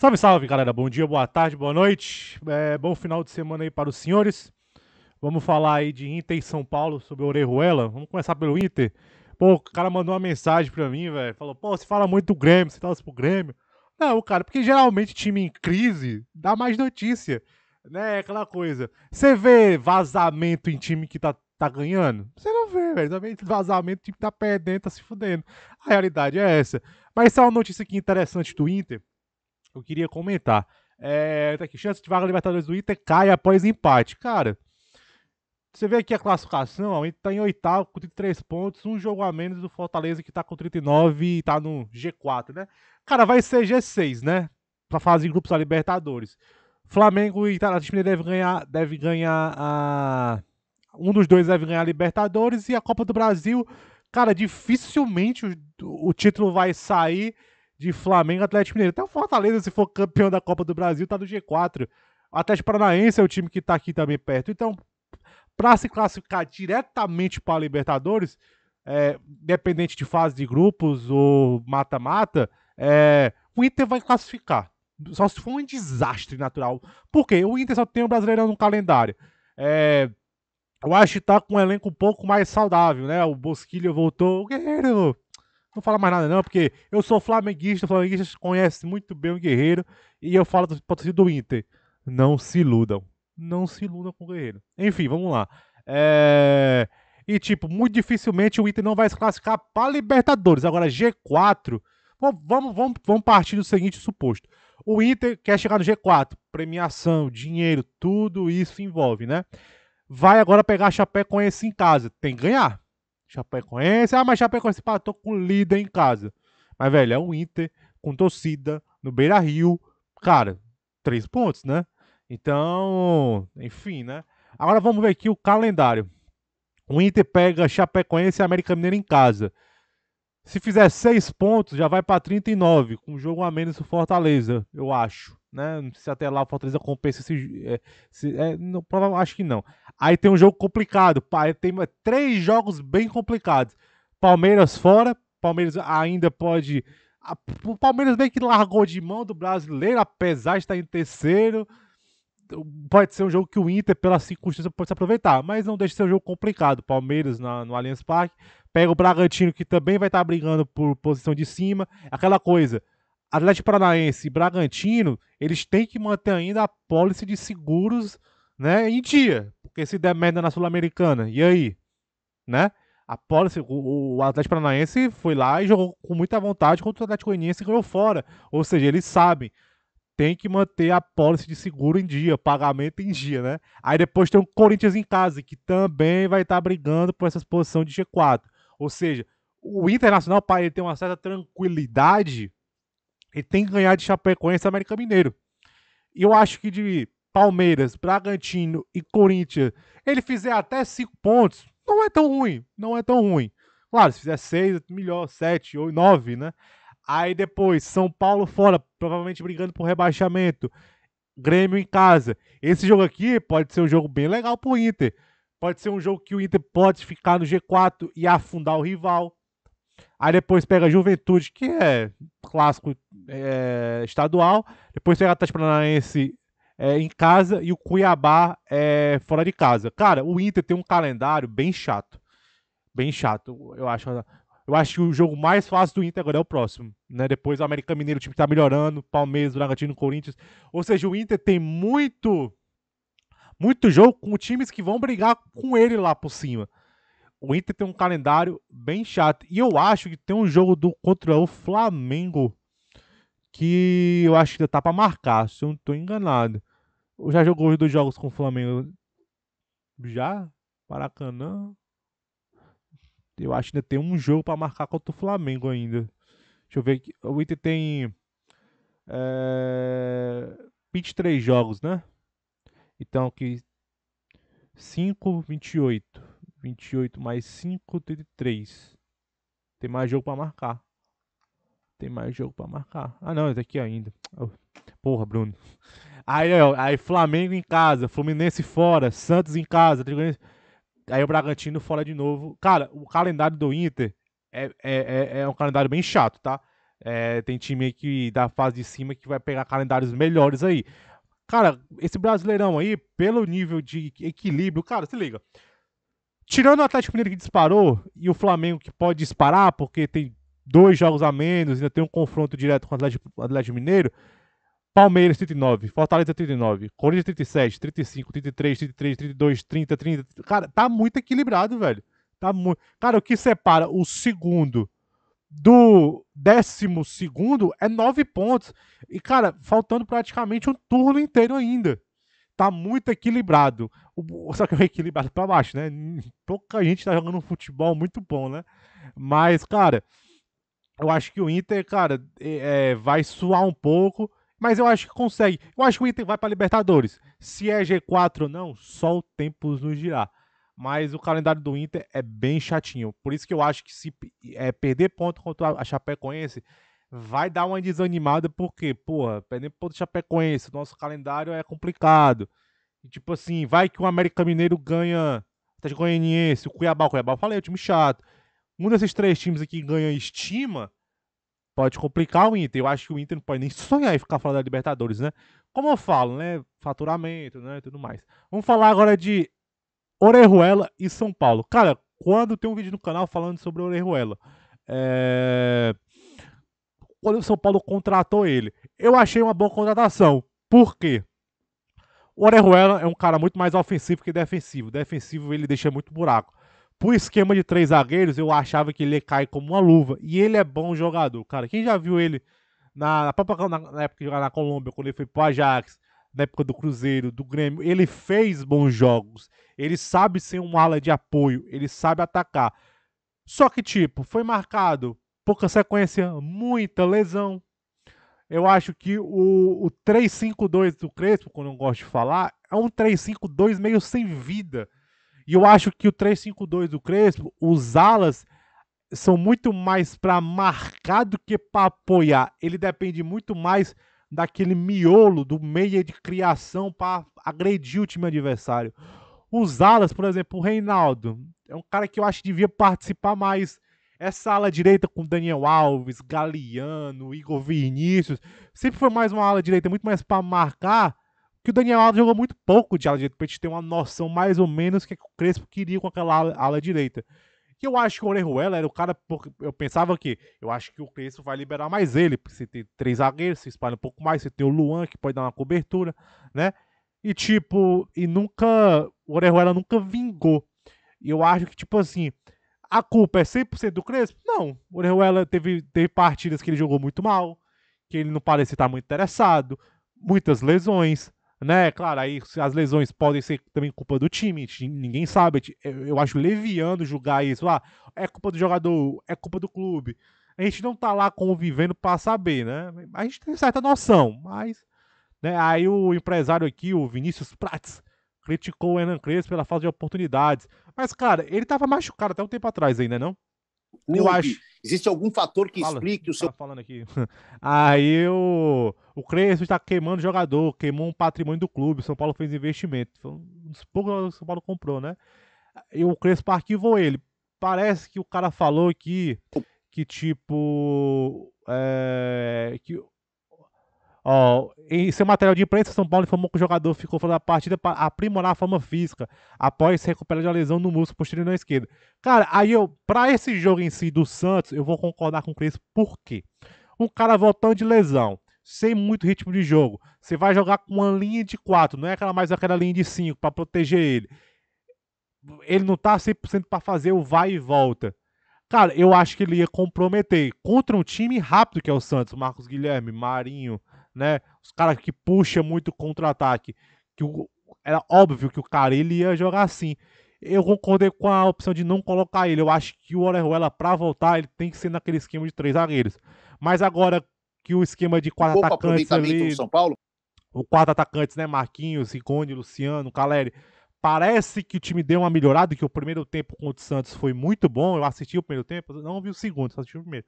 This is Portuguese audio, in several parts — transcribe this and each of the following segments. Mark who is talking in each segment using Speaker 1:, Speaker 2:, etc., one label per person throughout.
Speaker 1: Salve, salve, galera. Bom dia, boa tarde, boa noite. É, bom final de semana aí para os senhores. Vamos falar aí de Inter e São Paulo sobre Orejuela. Vamos começar pelo Inter. Pô, o cara mandou uma mensagem pra mim, velho. Falou, pô, você fala muito do Grêmio, você torce pro Grêmio. Não, cara, porque geralmente time em crise dá mais notícia, né? É aquela coisa. Você vê vazamento em time que tá, tá ganhando? Você não vê, velho. Também vazamento em time que tá perdendo, tá se fudendo. A realidade é essa. Mas essa é uma notícia aqui interessante do Inter eu queria comentar. É, tá aqui, chance de vaga Libertadores do Inter cai após empate. Cara, você vê aqui a classificação, o Inter tá em oitavo com 33 pontos, um jogo a menos do Fortaleza que tá com 39 e tá no G4, né? Cara, vai ser G6, né? Pra fase de grupos da Libertadores. Flamengo e Itália Mineiro deve ganhar, deve ganhar a um dos dois deve ganhar a Libertadores e a Copa do Brasil. Cara, dificilmente o, o título vai sair de Flamengo e Atlético Mineiro. Até o Fortaleza, se for campeão da Copa do Brasil, tá no G4. O Atlético Paranaense é o time que tá aqui também perto. Então, para se classificar diretamente para a Libertadores, é, dependente de fase de grupos ou mata-mata, é, o Inter vai classificar. Só se for um desastre natural. Por quê? O Inter só tem o um Brasileirão no calendário. É, eu acho que tá com um elenco um pouco mais saudável, né? O Bosquilha voltou. O Guerreiro não fala mais nada, não, porque eu sou flamenguista, flamenguista conhece muito bem o Guerreiro e eu falo do patrocínio do Inter. Não se iludam. Não se iludam com o Guerreiro. Enfim, vamos lá. É... E, tipo, muito dificilmente o Inter não vai se classificar para Libertadores. Agora, G4. Vamos, vamos, vamos partir do seguinte suposto. O Inter quer chegar no G4. Premiação, dinheiro, tudo isso envolve, né? Vai agora pegar a Chapecoense em casa. Tem que ganhar. Chapecoense. Ah, mas Chapecoense empatou com o líder em casa. Mas, velho, é o Inter com torcida no Beira Rio. Cara, três pontos, né? Então, enfim, né? Agora vamos ver aqui o calendário. O Inter pega Chapecoense e América Mineira em casa. Se fizer seis pontos, já vai para 39, com um jogo a menos o Fortaleza, eu acho né? Não sei se até lá o Fortaleza compensa esse. É, se, é, não, acho que não. Aí tem um jogo complicado. É, tem é, três jogos bem complicados. Palmeiras fora. Palmeiras ainda pode. A, o Palmeiras bem que largou de mão do brasileiro, apesar de estar em terceiro. Então, pode ser um jogo que o Inter, pela circunstância, pode se aproveitar, mas não deixa de ser um jogo complicado. Palmeiras na, no Allianz Parque pega o Bragantino, que também vai estar brigando por posição de cima. Aquela coisa, Atlético Paranaense e Bragantino, eles têm que manter ainda a pólice de seguros, né, em dia, porque se der merda na Sul-Americana, e aí, né? A pólice, o, o, Atlético Paranaense foi lá e jogou com muita vontade contra o Atlético Goianiense e ganhou fora. Ou seja, eles sabem, tem que manter a pólice de seguro em dia, pagamento em dia, né? Aí depois tem o Corinthians em casa, que também vai estar tá brigando por essa posição de G4. Ou seja, o Internacional, para ele ter uma certa tranquilidade, ele tem que ganhar de Chapecoense e América Mineiro. E eu acho que de Palmeiras, Bragantino e Corinthians, ele fizer até 5 pontos, não é tão ruim. Não é tão ruim. Claro, se fizer 6, melhor, 7 ou 9, né? Aí depois, São Paulo fora, provavelmente brigando por rebaixamento. Grêmio em casa. Esse jogo aqui pode ser um jogo bem legal pro Inter. Pode ser um jogo que o Inter pode ficar no G4 e afundar o rival. Aí depois pega Juventude, que é clássico é, estadual. Depois pega Atlético Paranaense é, em casa e o Cuiabá é, fora de casa. Cara, o Inter tem um calendário bem chato. Bem chato, eu acho. Eu acho que o jogo mais fácil do Inter agora é o próximo. Né? Depois o América Mineiro, o time tá melhorando. Palmeiras, Bragantino, Corinthians. Ou seja, o Inter tem muito muito jogo com times que vão brigar com ele lá por cima o Inter tem um calendário bem chato. E eu acho que tem um jogo do contra o Flamengo que eu acho que tá pra marcar, se eu não tô enganado. já jogou os dois jogos com o Flamengo? Já? Paracanã. Eu acho que ainda tem um jogo para marcar contra o Flamengo ainda. Deixa eu ver aqui. O Inter tem é, eh, 23 jogos, né? Então, que 5, 28. 28 mais 5, 33. Tem mais jogo para marcar. Tem mais jogo para marcar. Ah, não, esse aqui ainda. Oh, porra, Bruno. Aí, aí Flamengo em casa, Fluminense fora, Santos em casa, aí o Bragantino fora de novo. Cara, o calendário do Inter é, é, é, é um calendário bem chato, tá? É, tem time aí que da fase de cima que vai pegar calendários melhores aí. Cara, esse brasileirão aí, pelo nível de equilíbrio, cara, se liga tirando o Atlético Mineiro que disparou e o Flamengo que pode disparar, porque tem dois jogos a menos, ainda tem um confronto direto com o Atlético, Atlético Mineiro. Palmeiras 39, Fortaleza 39, Corinthians 37, 35, 33, 33, 32, 30, 30. Cara, tá muito equilibrado, velho. Tá muito. Cara, o que separa o segundo do décimo segundo é nove pontos. E, cara, faltando praticamente um turno inteiro ainda tá muito equilibrado. O, só que o é equilibrado para baixo, né? Pouca gente tá jogando um futebol muito bom, né? Mas, cara, eu acho que o Inter, cara, é, vai suar um pouco, mas eu acho que consegue. Eu acho que o Inter vai para Libertadores. Se é G4 ou não, só o tempo nos dirá. Mas o calendário do Inter é bem chatinho. Por isso que eu acho que se é, perder ponto contra a Chapecoense vai dar uma desanimada, porque, porra, perdendo pro Chapecoense, nosso calendário é complicado. E, tipo assim, vai que o América Mineiro ganha Atlético Goianiense, o Cuiabá, o Cuiabá, eu falei, é um time chato. Um desses três times aqui ganha estima, pode complicar o Inter. Eu acho que o Inter não pode nem sonhar em ficar fora da Libertadores, né? Como eu falo, né? Faturamento, né? Tudo mais. Vamos falar agora de Orejuela e São Paulo. Cara, quando tem um vídeo no canal falando sobre Orejuela, é quando o São Paulo contratou ele. Eu achei uma boa contratação. Por quê? O Orejuela é um cara muito mais ofensivo que defensivo. Defensivo ele deixa muito buraco. Por esquema de três zagueiros, eu achava que ele cai como uma luva. E ele é bom jogador, cara. Quem já viu ele na, na, própria, na, na época de jogar na Colômbia, quando ele foi pro Ajax, na época do Cruzeiro, do Grêmio, ele fez bons jogos. Ele sabe ser um ala de apoio, ele sabe atacar. Só que, tipo, foi marcado pouca sequência, muita lesão. Eu acho que o, o do Crespo, quando eu gosto de falar, é um 352 meio sem vida. E eu acho que o 352 do Crespo, os alas são muito mais para marcar do que para apoiar. Ele depende muito mais daquele miolo do meia de criação para agredir o time adversário. Os alas, por exemplo, o Reinaldo, é um cara que eu acho que devia participar mais essa ala direita com Daniel Alves, Galeano, Igor Vinícius, sempre foi mais uma ala direita muito mais para marcar, que o Daniel Alves jogou muito pouco de ala direita, pra gente ter uma noção mais ou menos que o Crespo queria com aquela ala, ala direita. E eu acho que o Orejuela era o cara, porque eu pensava que eu acho que o Crespo vai liberar mais ele, porque você tem três zagueiros, se espalha um pouco mais, você tem o Luan que pode dar uma cobertura, né? E tipo, e nunca, o Orejuela nunca vingou. E eu acho que tipo assim, a culpa é 100% do Crespo? Não. O Orejuela teve, teve partidas que ele jogou muito mal, que ele não parecia estar muito interessado, muitas lesões, né? Claro, aí as lesões podem ser também culpa do time, ninguém sabe. Eu acho leviano julgar isso. Ah, é culpa do jogador, é culpa do clube. A gente não tá lá convivendo para saber, né? A gente tem certa noção, mas. Né? Aí o empresário aqui, o Vinícius Prats, criticou o Hernan Crespo pela falta de oportunidades. Mas, cara, ele estava machucado até um tempo atrás ainda, não? Eu acho. Existe algum fator que Fala, explique o seu. Tá falando aqui. Aí o, o Crespo está queimando jogador, queimou um patrimônio do clube. O São Paulo fez investimento. Foi um dos poucos que o São Paulo comprou, né? E o Crespo arquivou ele. Parece que o cara falou que, que tipo, é, que Ó, em seu material de imprensa, São Paulo informou que o jogador ficou fora da partida para aprimorar a forma física após se recuperar de uma lesão no músculo posterior na esquerda. Cara, aí eu, para esse jogo em si do Santos, eu vou concordar com o Cris, por quê? Um cara voltando de lesão, sem muito ritmo de jogo, você vai jogar com uma linha de 4, não é aquela mais aquela linha de 5 para proteger ele. Ele não tá 100% para fazer o vai e volta. Cara, eu acho que ele ia comprometer contra um time rápido que é o Santos, Marcos Guilherme, Marinho, né? Os caras que puxa muito contra-ataque. Que o, era óbvio que o cara ele ia jogar assim. Eu concordei com a opção de não colocar ele. Eu acho que o Orejuela, para voltar, ele tem que ser naquele esquema de três zagueiros. Mas agora que o esquema de quatro Opa, atacantes ali, São Paulo? O quatro atacantes, né? Marquinhos, Rigoni, Luciano, Caleri. Parece que o time deu uma melhorada, que o primeiro tempo contra o Santos foi muito bom. Eu assisti o primeiro tempo, não vi o segundo, só assisti o primeiro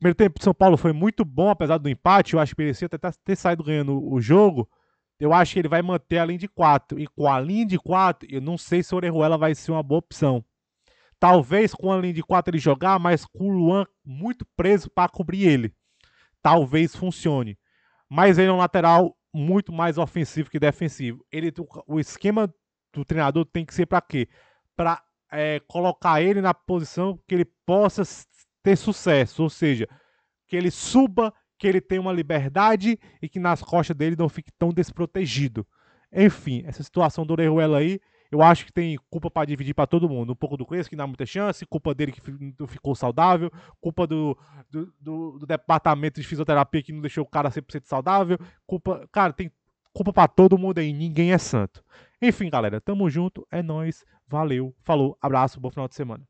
Speaker 1: primeiro tempo do São Paulo foi muito bom, apesar do empate. Eu acho que merecia até ter saído ganhando o jogo. Eu acho que ele vai manter a linha de 4. E com a linha de 4, eu não sei se o Orejuela vai ser uma boa opção. Talvez com a linha de 4 ele jogar, mas com o Luan muito preso para cobrir ele. Talvez funcione. Mas ele é um lateral muito mais ofensivo que defensivo. Ele, o esquema do treinador tem que ser para quê? Para é, eh, colocar ele na posição que ele possa ter sucesso, ou seja, que ele suba, que ele tenha uma liberdade e que nas costas dele não fique tão desprotegido. Enfim, essa situação do Orejuela aí, eu acho que tem culpa para dividir para todo mundo. Um pouco do Crespo, que não dá muita chance, culpa dele que não ficou saudável, culpa do, do, do, do departamento de fisioterapia que não deixou o cara 100% saudável, culpa... Cara, tem culpa para todo mundo aí, ninguém é santo. Enfim, galera, tamo junto, é nós, valeu, falou, abraço, bom final de semana.